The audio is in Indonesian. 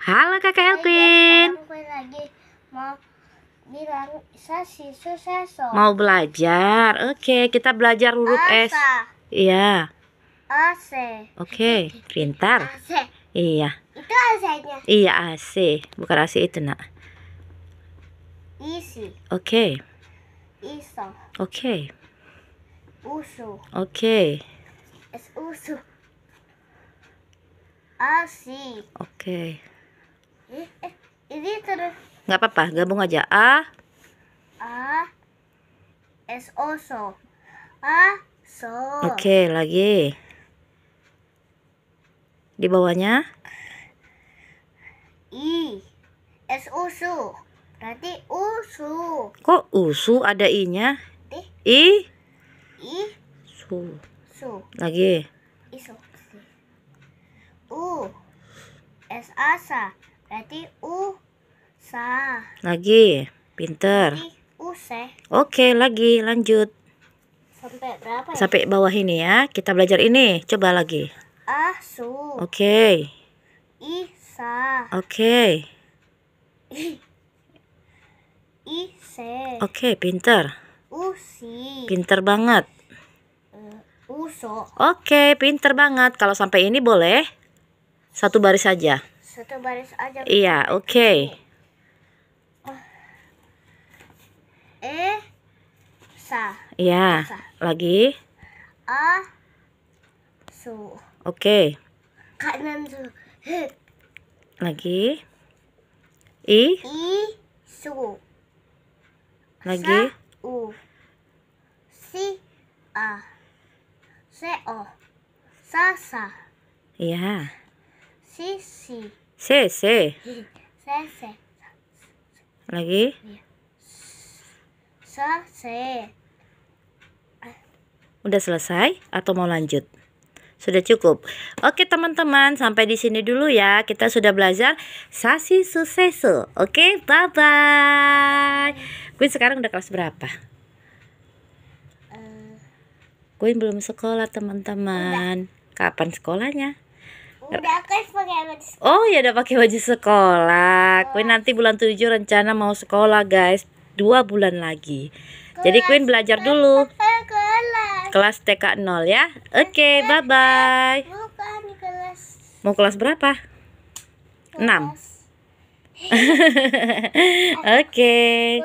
Halo Kakak Elvin mau belajar. Oke, kita belajar huruf S. Iya. AC. Oke, pintar. Iya. Itu AC-nya. Iya, AC. Bukan AC itu, Nak. Isi. Oke. Iso. Oke. Usu. Oke. Es usu. Asi. Oke. Eh, ini terus. Nggak apa-apa, gabung aja. A. A. S O s o A o Oke, okay, lagi. Di bawahnya. I. S U o Berarti u s usu. Kok u s usu ada i-nya? I. I. s Su. Lagi. Isu. U. S a a Berarti U sa. Lagi, pinter. U se. Oke, lagi lanjut. Sampai berapa? Ya? Sampai bawah ini ya. Kita belajar ini. Coba lagi. A su. Oke. I sa. Oke. I I se. Oke, pinter. U si. Pinter banget. Eh, Uso. Oke, pinter banget. Kalau sampai ini boleh? Satu baris saja satu baris aja. Iya, oke. Okay. Eh, e eh, sa. Iya. Sa. Lagi. A su. Oke. Okay. Kanan su. Lagi. I. I su. Lagi. Sa, u. Si a. Se o. Sa sa. Iya. Si si. C C. C C. Lagi? Selesai. Udah selesai atau mau lanjut? Sudah cukup. Oke teman-teman, sampai di sini dulu ya. Kita sudah belajar sasi susesu. Oke, bye-bye. Gue sekarang udah kelas berapa? Gue eh. belum sekolah teman-teman. Kapan sekolahnya? Oh ya udah pakai baju sekolah. Iya. Queen nanti bulan 7 rencana mau sekolah guys. Dua bulan lagi. Jadi Queen belajar dulu. Kelas. TK 0 ya. Oke, okay, bye bye. Bukan kelas. Mau kelas berapa? 6. Oke. okay.